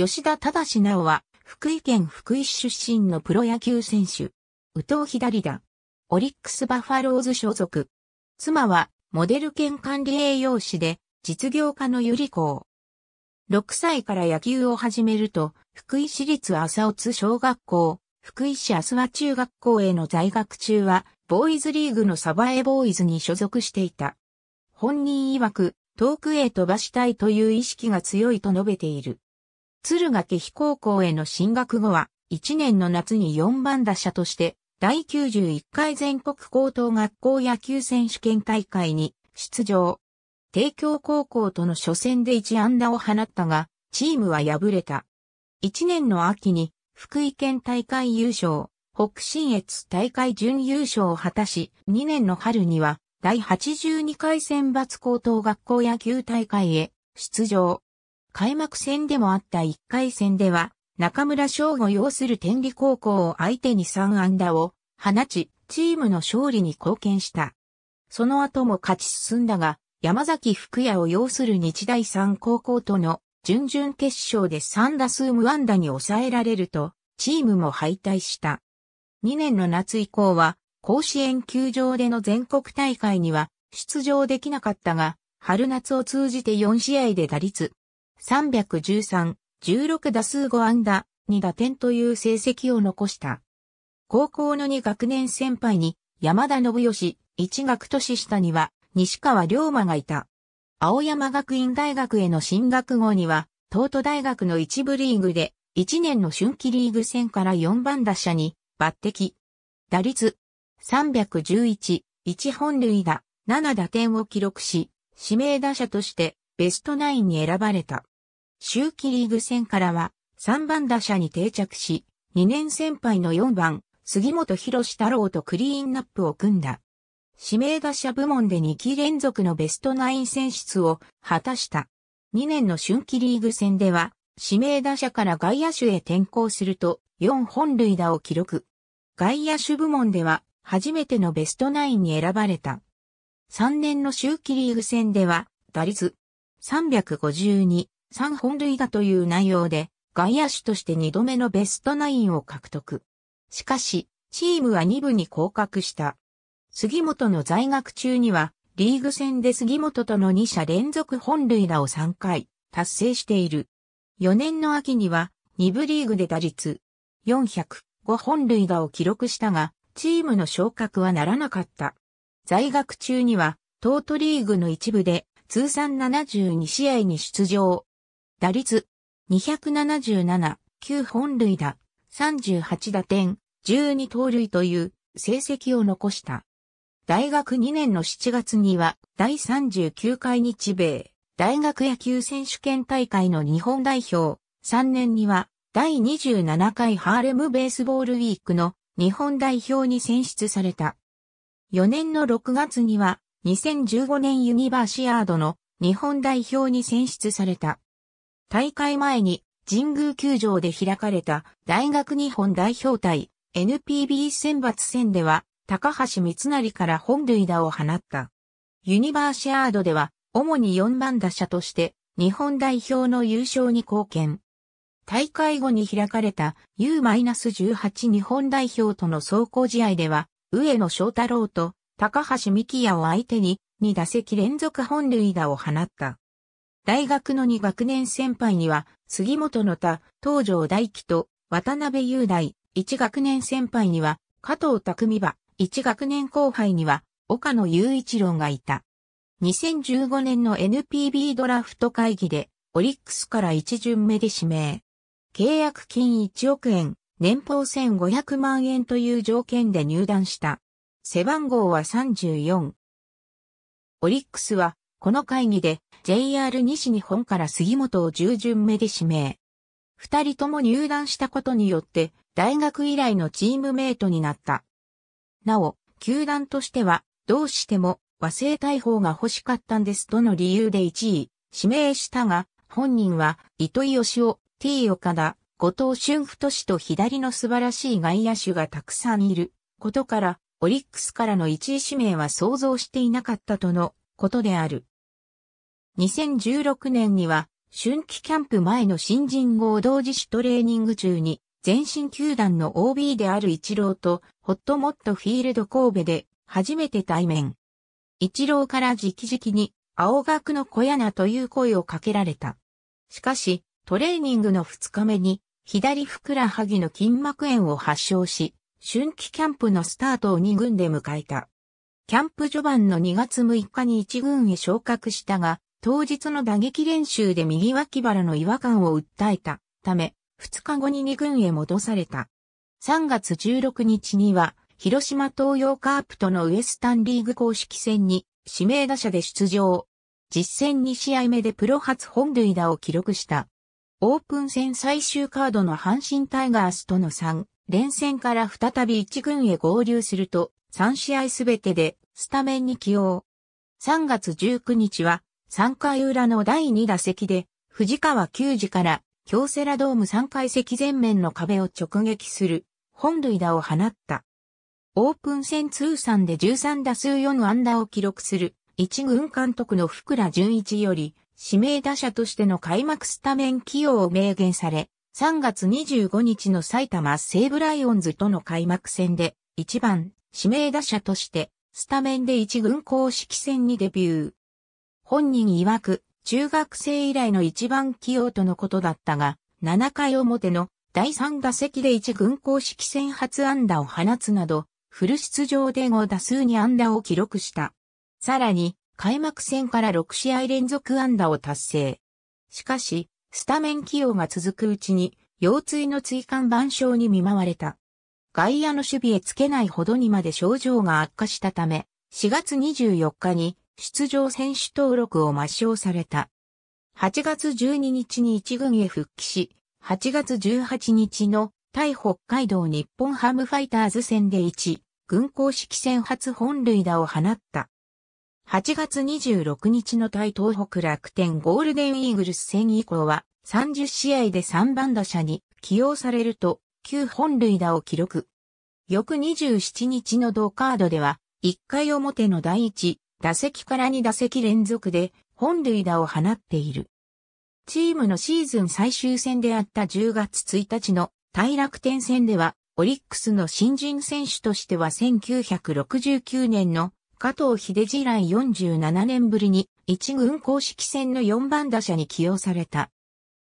吉田忠直は、福井県福井市出身のプロ野球選手。宇藤左だ。オリックスバファローズ所属。妻は、モデル兼管理栄養士で、実業家のゆり子。6歳から野球を始めると、福井市立朝津小学校、福井市朝和中学校への在学中は、ボーイズリーグのサバエボーイズに所属していた。本人曰く、遠くへ飛ばしたいという意識が強いと述べている。敦賀気比高校への進学後は、1年の夏に4番打者として、第91回全国高等学校野球選手権大会に出場。帝京高校との初戦で1安打を放ったが、チームは敗れた。1年の秋に、福井県大会優勝、北信越大会準優勝を果たし、2年の春には、第82回選抜高等学校野球大会へ出場。開幕戦でもあった1回戦では、中村翔吾擁する天理高校を相手に3安打を放ち、チームの勝利に貢献した。その後も勝ち進んだが、山崎福也を擁する日大三高校との準々決勝で3打数無安打に抑えられると、チームも敗退した。2年の夏以降は、甲子園球場での全国大会には出場できなかったが、春夏を通じて4試合で打率313、16打数5安打、2打点という成績を残した。高校の2学年先輩に山田信義、1学年下には西川龍馬がいた。青山学院大学への進学後には、東都大学の一部リーグで、1年の春季リーグ戦から4番打者に抜擢。打率311、1本塁打、7打点を記録し、指名打者としてベストナインに選ばれた。秋季リーグ戦からは3番打者に定着し、2年先輩の4番、杉本博士太郎とクリーンナップを組んだ。指名打者部門で2期連続のベストナイン選出を果たした。2年の春季リーグ戦では、指名打者から外野手へ転向すると、4本塁打を記録。外野手部門では、初めてのベストナインに選ばれた。3年の秋季リーグ戦では、打率352、3本塁打という内容で、外野手として2度目のベストナインを獲得。しかし、チームは2部に降格した。杉本の在学中には、リーグ戦で杉本との2者連続本塁打を3回、達成している。4年の秋には、2部リーグで打率、405本塁打を記録したが、チームの昇格はならなかった。在学中には、東都リーグの一部で、通算72試合に出場、打率277、9本塁打、38打点、12盗塁という成績を残した。大学2年の7月には第39回日米大学野球選手権大会の日本代表、3年には第27回ハーレムベースボールウィークの日本代表に選出された。4年の6月には2015年ユニバーシアードの日本代表に選出された。大会前に神宮球場で開かれた大学日本代表対 NPB 選抜戦では高橋光成から本塁打を放った。ユニバーシアードでは主に4番打者として日本代表の優勝に貢献。大会後に開かれた U-18 日本代表との走行試合では上野翔太郎と高橋幹也を相手に2打席連続本塁打を放った。大学の2学年先輩には、杉本の他、東条大輝と渡辺雄大、1学年先輩には、加藤匠馬、1学年後輩には、岡野雄一郎がいた。2015年の NPB ドラフト会議で、オリックスから1巡目で指名。契約金1億円、年俸1500万円という条件で入団した。背番号は34。オリックスは、この会議で、JR 西日本から杉本を従順目で指名。二人とも入団したことによって、大学以来のチームメイトになった。なお、球団としては、どうしても和製大砲が欲しかったんですとの理由で1位、指名したが、本人は、糸井義雄、T 岡田、後藤俊太氏と左の素晴らしい外野手がたくさんいることから、オリックスからの1位指名は想像していなかったとのことである。2016年には、春季キャンプ前の新人合同自主トレーニング中に、全身球団の OB である一郎と、ホットモットフィールド神戸で、初めて対面。一郎から直々に、青学の小屋なという声をかけられた。しかし、トレーニングの2日目に、左ふくらはぎの筋膜炎を発症し、春季キャンプのスタートを2軍で迎えた。キャンプ序盤の2月6日に1軍へ昇格したが、当日の打撃練習で右脇腹の違和感を訴えたため、2日後に2軍へ戻された。3月16日には、広島東洋カープとのウエスタンリーグ公式戦に指名打者で出場。実戦2試合目でプロ初本塁打を記録した。オープン戦最終カードの阪神タイガースとの3連戦から再び1軍へ合流すると3試合すべてでスタメンに起用。3月19日は3回裏の第2打席で、藤川球児から京セラドーム3階席前面の壁を直撃する本塁打を放った。オープン戦通算で13打数4安打を記録する一軍監督の福良純一より指名打者としての開幕スタメン起用を明言され、3月25日の埼玉西武ライオンズとの開幕戦で1番指名打者としてスタメンで一軍公式戦にデビュー。本人曰く、中学生以来の一番起用とのことだったが、7回表の第3打席で1軍公式戦初安打を放つなど、フル出場で5打数に安打を記録した。さらに、開幕戦から6試合連続安打を達成。しかし、スタメン起用が続くうちに、腰椎の椎間板症に見舞われた。外野の守備へつけないほどにまで症状が悪化したため、4月24日に出場選手登録を抹消された。8月12日に一軍へ復帰し、8月18日の対北海道日本ハムファイターズ戦で1、軍公式戦初本塁打を放った。8月26日の対東北楽天ゴールデンイーグルス戦以降は30試合で3番打者に起用されると9本塁打を記録。翌27日の同カードでは1回表の第1、打席から2打席連続で本塁打を放っている。チームのシーズン最終戦であった10月1日の大楽天戦では、オリックスの新人選手としては1969年の加藤秀次来47年ぶりに一軍公式戦の4番打者に起用された。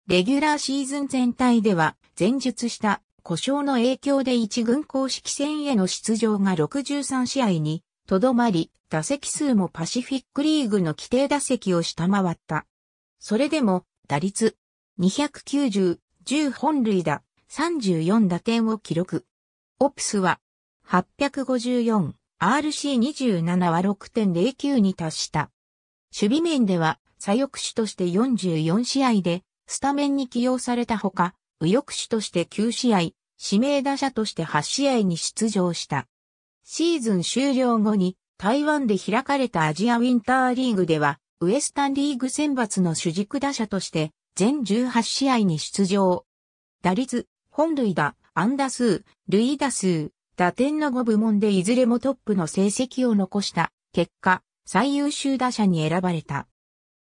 レギュラーシーズン全体では前述した故障の影響で一軍公式戦への出場が63試合にとどまり、打席数もパシフィックリーグの規定打席を下回った。それでも、打率、290、10本塁打、34打点を記録。オプスは、854、RC27 は6.09に達した。守備面では、左翼手として44試合で、スタメンに起用されたほか、右翼手として9試合、指名打者として8試合に出場した。シーズン終了後に台湾で開かれたアジアウィンターリーグでは、ウエスタンリーグ選抜の主軸打者として、全18試合に出場。打率、本塁打、安打数、塁打数、打点の5部門でいずれもトップの成績を残した結果、最優秀打者に選ばれた。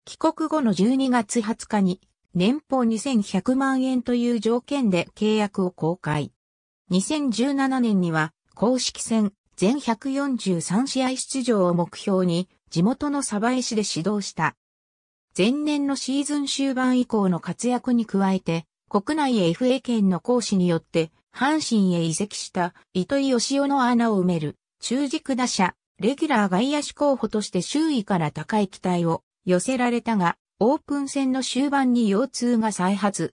帰国後の12月20日に、年俸2100万円という条件で契約を公開。2017年には、公式戦、全143試合出場を目標に、地元の鯖江市で指導した。前年のシーズン終盤以降の活躍に加えて、国内 FA 権の行使によって、阪神へ移籍した糸井義雄の穴を埋める、中軸打者、レギュラー外野手候補として周囲から高い期待を寄せられたが、オープン戦の終盤に腰痛が再発。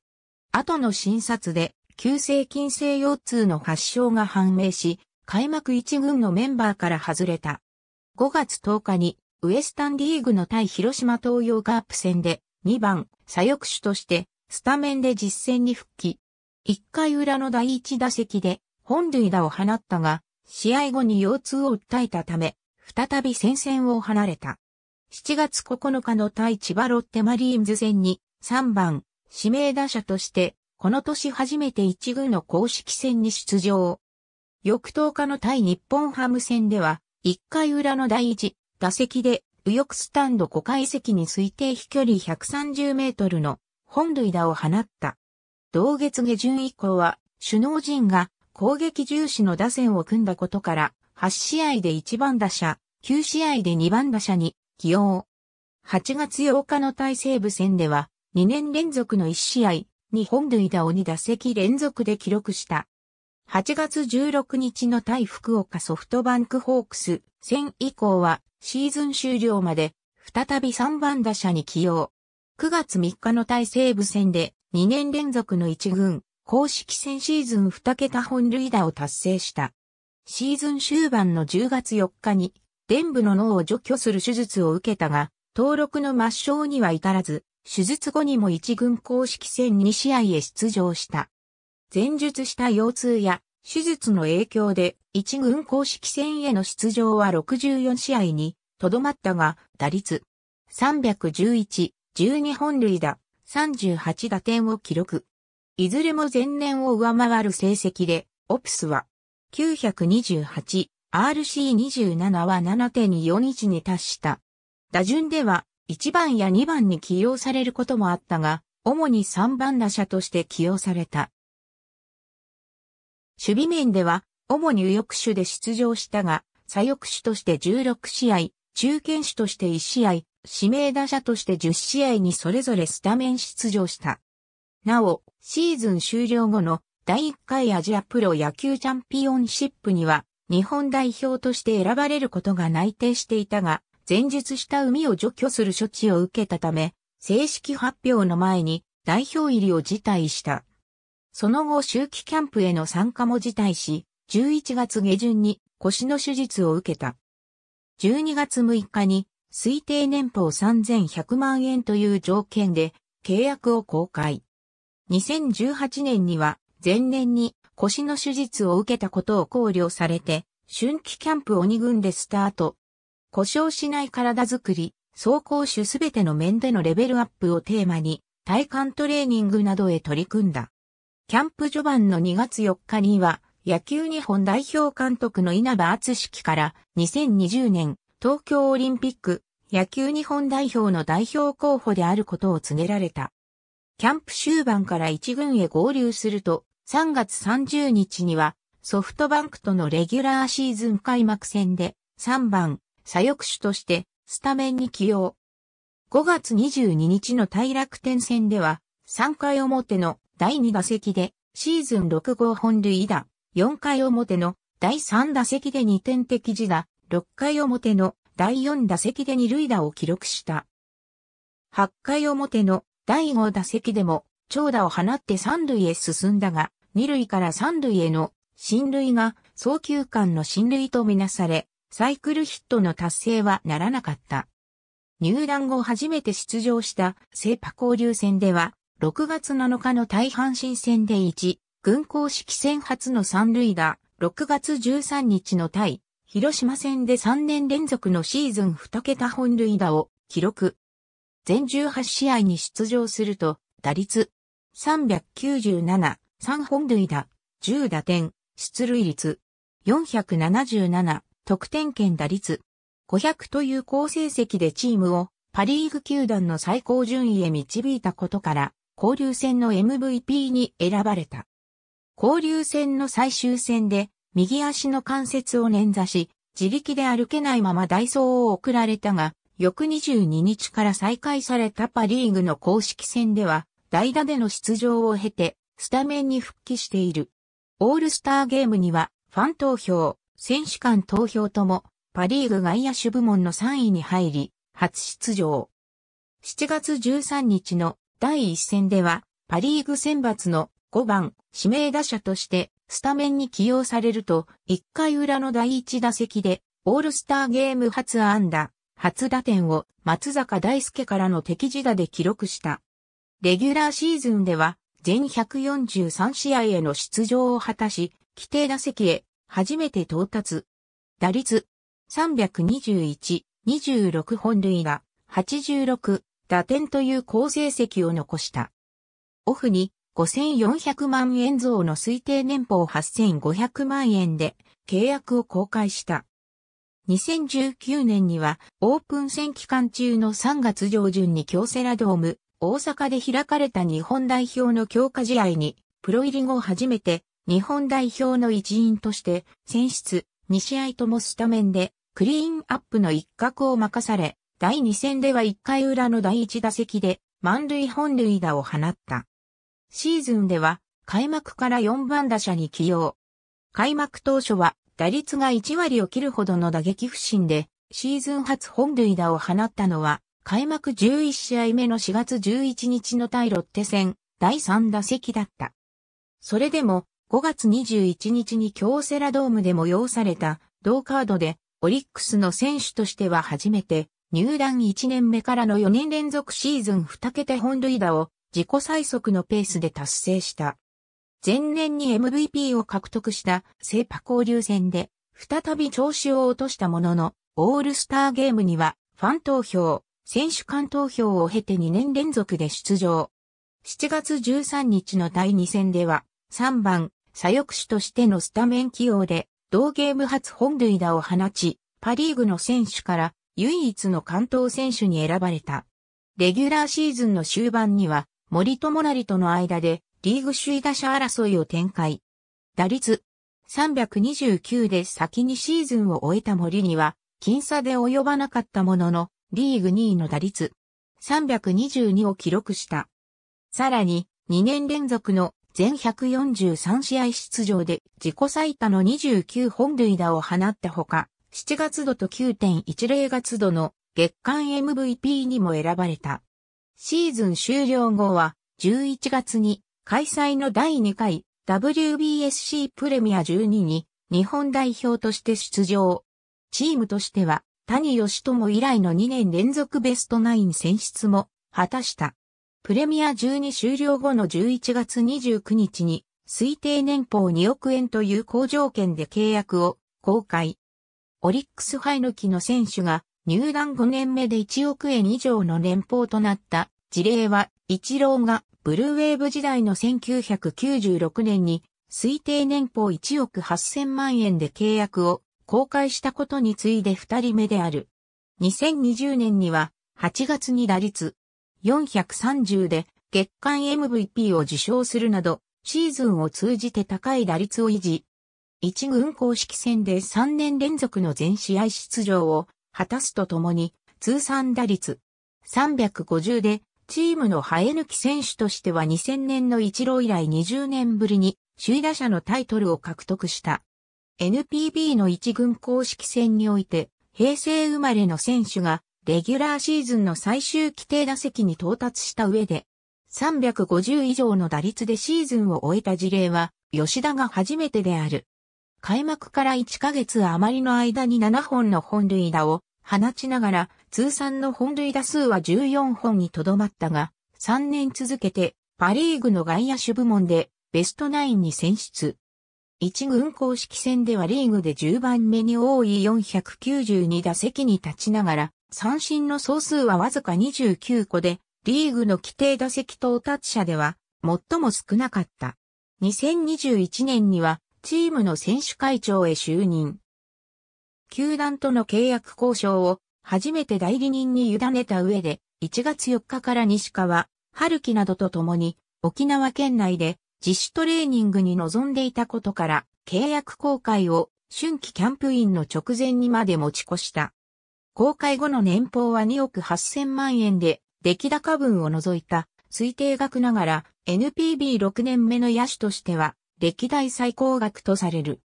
後の診察で、急性筋性腰痛の発症が判明し、開幕1軍のメンバーから外れた。5月10日にウエスタンリーグの対広島東洋カープ戦で2番左翼手としてスタメンで実戦に復帰。1回裏の第1打席で本塁打を放ったが、試合後に腰痛を訴えたため、再び戦線を離れた。7月9日の対千葉ロッテマリーンズ戦に3番指名打者として、この年初めて1軍の公式戦に出場。翌10日の対日本ハム戦では、1回裏の第1打席で、右翼スタンド5階席に推定飛距離130メートルの本塁打を放った。同月下旬以降は、首脳陣が攻撃重視の打線を組んだことから、8試合で1番打者、9試合で2番打者に起用。8月8日の対西部戦では、2年連続の1試合、2本塁打を2打席連続で記録した。8月16日の対福岡ソフトバンクホークス戦以降はシーズン終了まで再び3番打者に起用。9月3日の対西武戦で2年連続の1軍公式戦シーズン2桁本塁打を達成した。シーズン終盤の10月4日に伝部の脳を除去する手術を受けたが、登録の抹消には至らず、手術後にも1軍公式戦2試合へ出場した。前述した腰痛や手術の影響で一軍公式戦への出場は64試合にとどまったが打率311、12本塁打、38打点を記録。いずれも前年を上回る成績で、オプスは928、RC27 は7.41に達した。打順では1番や2番に起用されることもあったが、主に3番打者として起用された。守備面では、主に右翼手で出場したが、左翼手として16試合、中堅手として1試合、指名打者として10試合にそれぞれスタメン出場した。なお、シーズン終了後の第1回アジアプロ野球チャンピオンシップには、日本代表として選ばれることが内定していたが、前述した海を除去する処置を受けたため、正式発表の前に代表入りを辞退した。その後周期キャンプへの参加も辞退し、11月下旬に腰の手術を受けた。12月6日に推定年俸3100万円という条件で契約を公開。2018年には前年に腰の手術を受けたことを考慮されて、春季キャンプ鬼軍でスタート。故障しない体づくり、走行種すべての面でのレベルアップをテーマに、体幹トレーニングなどへ取り組んだ。キャンプ序盤の2月4日には、野球日本代表監督の稲葉厚敷から2020年東京オリンピック野球日本代表の代表候補であることを告げられた。キャンプ終盤から一軍へ合流すると3月30日にはソフトバンクとのレギュラーシーズン開幕戦で3番左翼手としてスタメンに起用。5月22日の対楽天戦では3回表の第2打席でシーズン6号本塁打、4回表の第3打席で2点的自打、6回表の第4打席で2塁打を記録した。8回表の第5打席でも長打を放って3塁へ進んだが、2塁から3塁への進塁が早球間の進塁とみなされ、サイクルヒットの達成はならなかった。入団後初めて出場した聖パ交流戦では6月7日の大阪新戦で1、軍公式戦初の三塁打、6月13日の対、広島戦で3年連続のシーズン2桁本塁打を記録。全18試合に出場すると、打率397、3本塁打、10打点、出塁率477、得点圏打率500という好成績でチームをパリーグ球団の最高順位へ導いたことから、交流戦の MVP に選ばれた。交流戦の最終戦で、右足の関節を捻挫し、自力で歩けないままダイソーを送られたが、翌22日から再開されたパリーグの公式戦では、代打での出場を経て、スタメンに復帰している。オールスターゲームには、ファン投票、選手間投票とも、パリーグ外野手部門の3位に入り、初出場。7月13日の第1戦では、パリーグ選抜の5番指名打者としてスタメンに起用されると、1回裏の第1打席で、オールスターゲーム初安打、初打点を松坂大輔からの敵地打で記録した。レギュラーシーズンでは、全143試合への出場を果たし、規定打席へ初めて到達。打率321、26本塁打、86、打点という好成績を残した。オフに5400万円増の推定年俸8500万円で契約を公開した。2019年にはオープン戦期間中の3月上旬に京セラドーム大阪で開かれた日本代表の強化試合にプロ入り後初めて日本代表の一員として選出2試合ともスタメンでクリーンアップの一角を任され第2戦では1回裏の第1打席で満塁本塁打を放った。シーズンでは開幕から4番打者に起用。開幕当初は打率が1割を切るほどの打撃不振でシーズン初本塁打を放ったのは開幕11試合目の4月11日の対ロッテ戦第3打席だった。それでも5月21日に京セラドームで催された同カードでオリックスの選手としては初めて入団1年目からの4年連続シーズン2桁本塁打を自己最速のペースで達成した。前年に MVP を獲得したセーパ交流戦で再び調子を落としたもののオールスターゲームにはファン投票、選手間投票を経て2年連続で出場。7月13日の第2戦では3番左翼手としてのスタメン起用で同ゲーム初本塁打を放ち、パリーグの選手から唯一の関東選手に選ばれた。レギュラーシーズンの終盤には、森友成との間でリーグ首位打者争いを展開。打率329で先にシーズンを終えた森には、僅差で及ばなかったものの、リーグ2位の打率322を記録した。さらに、2年連続の全143試合出場で自己最多の29本塁打を放ったほか、7月度と9.10月度の月間 MVP にも選ばれた。シーズン終了後は11月に開催の第2回 WBSC プレミア12に日本代表として出場。チームとしては谷義智以来の2年連続ベストナイン選出も果たした。プレミア12終了後の11月29日に推定年俸2億円という好条件で契約を公開。オリックスハイヌキの選手が入団5年目で1億円以上の年俸となった事例は、一郎がブルーウェーブ時代の1996年に推定年俸1億8000万円で契約を公開したことに次いで2人目である。2020年には8月に打率430で月間 MVP を受賞するなどシーズンを通じて高い打率を維持、一軍公式戦で3年連続の全試合出場を果たすとともに、通算打率350で、チームの生え抜き選手としては2000年の一郎以来20年ぶりに首位打者のタイトルを獲得した。NPB の一軍公式戦において、平成生まれの選手がレギュラーシーズンの最終規定打席に到達した上で、350以上の打率でシーズンを終えた事例は、吉田が初めてである。開幕から1ヶ月余りの間に7本の本塁打を放ちながら、通算の本塁打数は14本にとどまったが、3年続けてパリーグの外野手部門でベストナインに選出。一軍公式戦ではリーグで10番目に多い492打席に立ちながら、三振の総数はわずか29個で、リーグの規定打席到達者では最も少なかった。2021年にはチームの選手会長へ就任。球団との契約交渉を初めて代理人に委ねた上で、1月4日から西川、春樹などと共に沖縄県内で自主トレーニングに臨んでいたことから、契約公開を春季キャンプインの直前にまで持ち越した。公開後の年俸は2億8000万円で、出来高分を除いた推定額ながら NPB6 年目の野手としては歴代最高額とされる。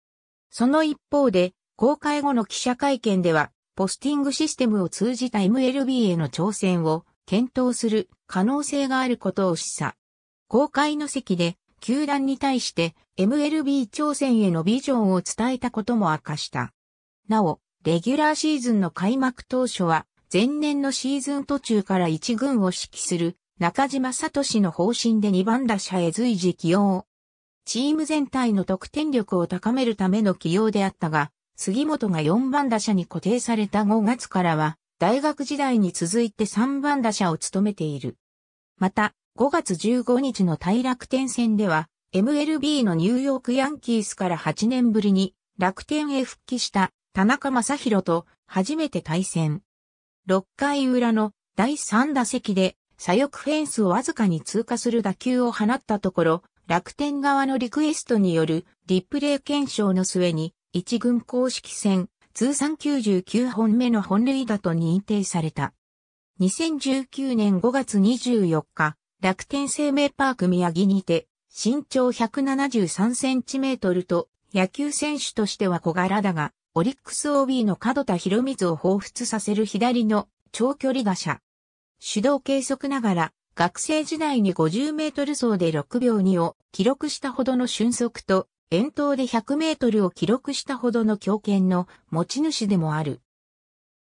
その一方で、公開後の記者会見では、ポスティングシステムを通じた MLB への挑戦を検討する可能性があることを示唆。公開の席で、球団に対して MLB 挑戦へのビジョンを伝えたことも明かした。なお、レギュラーシーズンの開幕当初は、前年のシーズン途中から一軍を指揮する中島聡の方針で2番打者へ随時起用チーム全体の得点力を高めるための起用であったが、杉本が4番打者に固定された5月からは、大学時代に続いて3番打者を務めている。また、5月15日の大楽天戦では、MLB のニューヨークヤンキースから8年ぶりに楽天へ復帰した田中正宏と初めて対戦。6回裏の第3打席で左翼フェンスをわずかに通過する打球を放ったところ、楽天側のリクエストによるリプレイ検証の末に、一軍公式戦、通算99本目の本塁打と認定された。2019年5月24日、楽天生命パーク宮城にて、身長173センチメートルと、野球選手としては小柄だが、オリックス OB の角田博光を彷彿させる左の長距離打者。手動計測ながら学生時代に50メートル走で6秒2を記録したほどの俊足と、遠投で100メートルを記録したほどの強肩の持ち主でもある。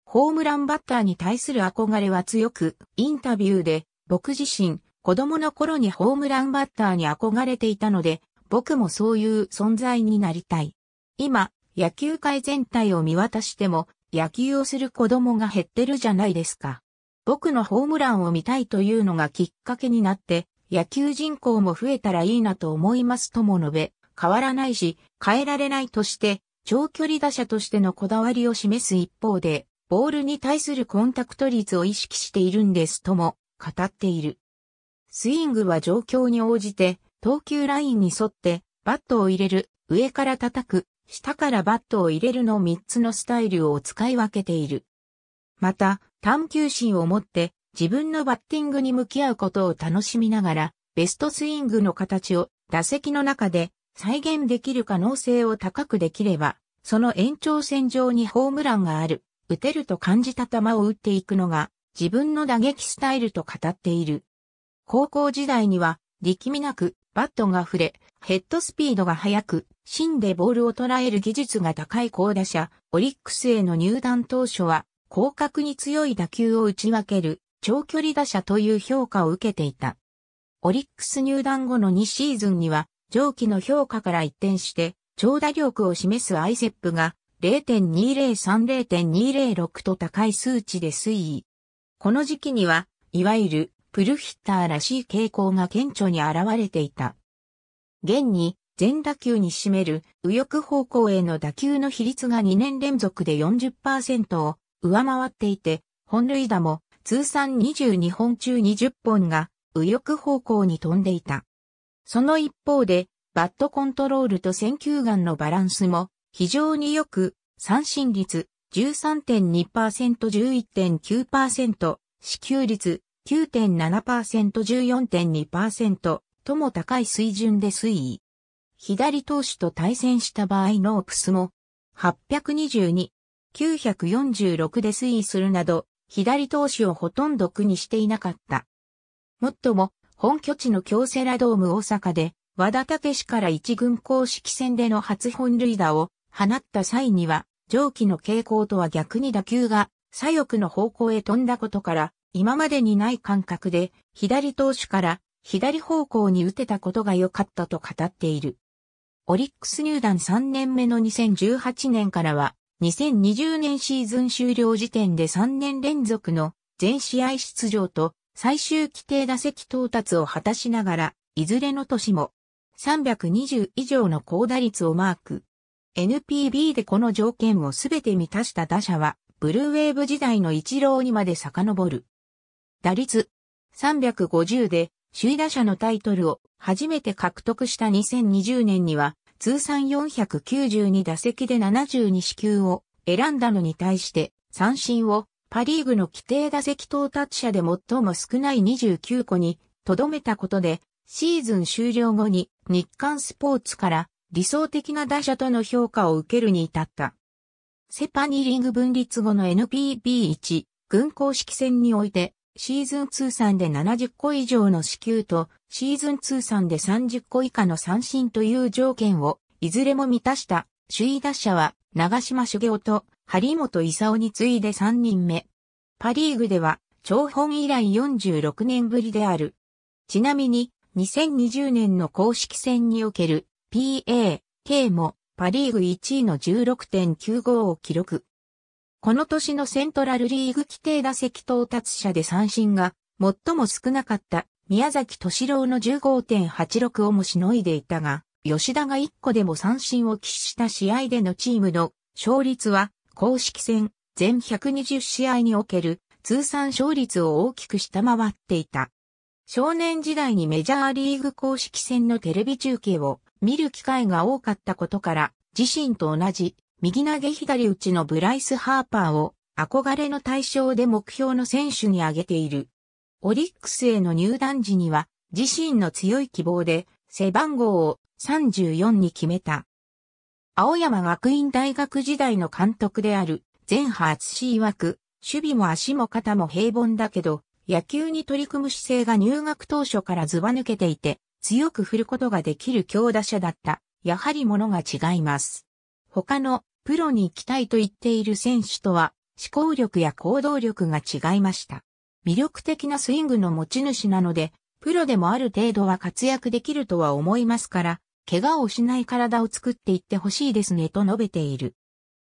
ホームランバッターに対する憧れは強く、インタビューで、僕自身、子供の頃にホームランバッターに憧れていたので、僕もそういう存在になりたい。今、野球界全体を見渡しても、野球をする子供が減ってるじゃないですか。僕のホームランを見たいというのがきっかけになって、野球人口も増えたらいいなと思いますとも述べ、変わらないし、変えられないとして、長距離打者としてのこだわりを示す一方で、ボールに対するコンタクト率を意識しているんですとも語っている。スイングは状況に応じて、投球ラインに沿ってバットを入れる、上から叩く、下からバットを入れるの3つのスタイルを使い分けている。また、探求心を持って自分のバッティングに向き合うことを楽しみながら、ベストスイングの形を打席の中で再現できる可能性を高くできれば、その延長線上にホームランがある、打てると感じた球を打っていくのが自分の打撃スタイルと語っている。高校時代には力みなくバットが触れ、ヘッドスピードが速く、芯でボールを捉える技術が高い高打者、オリックスへの入団当初は広角に強い打球を打ち分ける長距離打者という評価を受けていた。オリックス入団後の2シーズンには上記の評価から一転して長打力を示すアイセップが0.203-0.206と高い数値で推移。この時期には、いわゆるプルヒッターらしい傾向が顕著に現れていた。現に、全打球に占める右翼方向への打球の比率が2年連続で40%を上回っていて、本塁打も通算22本中20本が右翼方向に飛んでいた。その一方で、バットコントロールと選球眼のバランスも非常によく、三振率 13.2%11.9%、支給率 9.7%14.2% とも高い水準で推移。左投手と対戦した場合のオプスも822、946で推移するなど、左投手をほとんど苦にしていなかった。もっとも、本拠地の京セラドーム大阪で、和田武史から一軍公式戦での初本塁打を放った際には、上記の傾向とは逆に打球が左翼の方向へ飛んだことから、今までにない感覚で左投手から左方向に打てたことが良かったと語っている。オリックス入団3年目の2018年からは2020年シーズン終了時点で3年連続の全試合出場と最終規定打席到達を果たしながら、いずれの年も320以上の高打率をマーク。NPB でこの条件をすべて満たした打者は、ブルーウェーブ時代の一郎にまで遡る。打率350で首位打者のタイトルを初めて獲得した2020年には通算492打席で72支球を選んだのに対して三振をパリーグの規定打席到達者で最も少ない29個に留めたことでシーズン終了後に日刊スポーツから理想的な打者との評価を受けるに至った。セパニーリング分立後の NPB1 軍公式戦においてシーズン通算で70個以上の支給と、シーズン通算で30個以下の三振という条件を、いずれも満たした、首位打者は、長島茂雄と、張本勲に次いで3人目。パリーグでは、長本以来46年ぶりである。ちなみに、2020年の公式戦における、PA、K も、パリーグ1位の16.95を記録。この年のセントラルリーグ規定打席到達者で三振が最も少なかった宮崎敏郎の15.86をもしのいでいたが、吉田が1個でも三振を喫した試合でのチームの勝率は公式戦全120試合における通算勝率を大きく下回っていた。少年時代にメジャーリーグ公式戦のテレビ中継を見る機会が多かったことから、自身と同じ右投げ左打ちのブライス・ハーパーを憧れの対象で目標の選手に挙げている。オリックスへの入団時には自身の強い希望で背番号を34に決めた。青山学院大学時代の監督である前派厚氏曰く、守備も足も肩も平凡だけど、野球に取り組む姿勢が入学当初からずば抜けていて、強く振ることができる強打者だった。やはりものが違います。他のプロに行きたいと言っている選手とは思考力や行動力が違いました。魅力的なスイングの持ち主なので、プロでもある程度は活躍できるとは思いますから、怪我をしない体を作っていってほしいですねと述べている。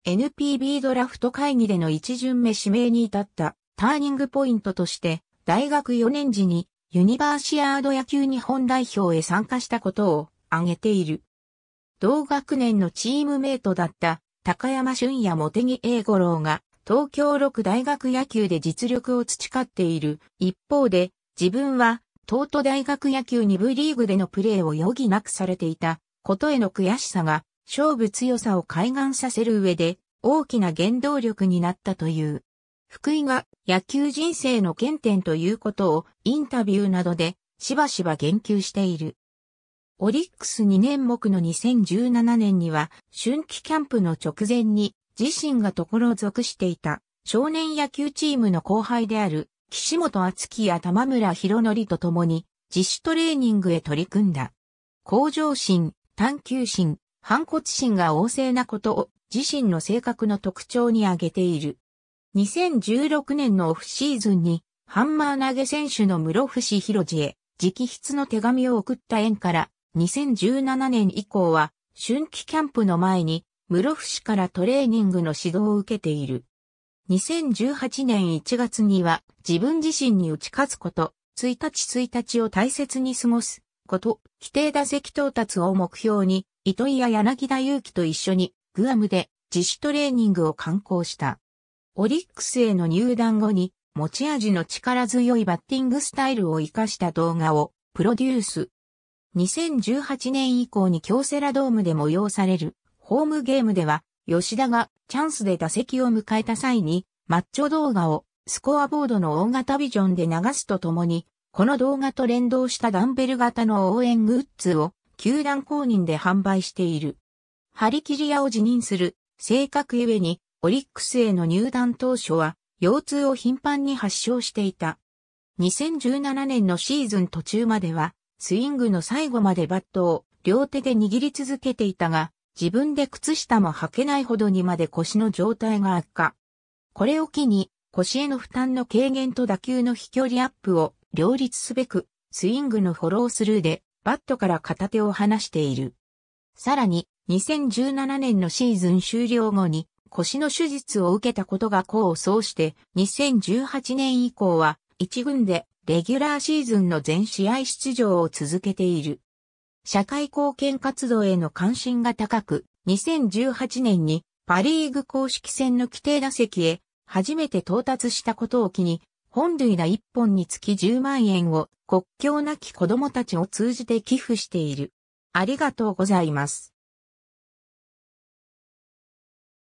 NPB ドラフト会議での一巡目指名に至ったターニングポイントとして、大学4年時にユニバーシアード野球日本代表へ参加したことを挙げている。同学年のチームメイトだった高山俊也茂木英五郎が東京六大学野球で実力を培っている一方で自分は東都大学野球2部リーグでのプレーを余儀なくされていたことへの悔しさが勝負強さを開眼させる上で大きな原動力になったという。福井が野球人生の原点ということをインタビューなどでしばしば言及している。オリックス2年目の2017年には、春季キャンプの直前に、自身がところ属していた、少年野球チームの後輩である、岸本厚樹や玉村博則と共に、自主トレーニングへ取り組んだ。向上心、探求心、反骨心が旺盛なことを自身の性格の特徴に挙げている。2016年のオフシーズンに、ハンマー投げ選手の室伏博次へ、直筆の手紙を送った縁から、2017年以降は、春季キャンプの前に、室伏からトレーニングの指導を受けている。2018年1月には、自分自身に打ち勝つこと、1日1日を大切に過ごすこと、規定打席到達を目標に、糸井や柳田祐希と一緒に、グアムで自主トレーニングを観光した。オリックスへの入団後に、持ち味の力強いバッティングスタイルを活かした動画をプロデュース、2018年以降に京セラドームで催されるホームゲームでは吉田がチャンスで打席を迎えた際にマッチョ動画をスコアボードの大型ビジョンで流すとともにこの動画と連動したダンベル型の応援グッズを球団公認で販売している。張り切り屋を辞任する性格ゆえにオリックスへの入団当初は腰痛を頻繁に発症していた。2017年のシーズン途中まではスイングの最後までバットを両手で握り続けていたが、自分で靴下も履けないほどにまで腰の状態が悪化。これを機に、腰への負担の軽減と打球の飛距離アップを両立すべく、スイングのフォロースルーで、バットから片手を離している。さらに、2017年のシーズン終了後に、腰の手術を受けたことが功を奏して、2018年以降は、一軍でレギュラーシーズンの全試合出場を続けている。社会貢献活動への関心が高く、2018年にパリーグ公式戦の規定打席へ初めて到達したことを機に、本塁打1本につき10万円を国境なき子供たちを通じて寄付している。ありがとうございます。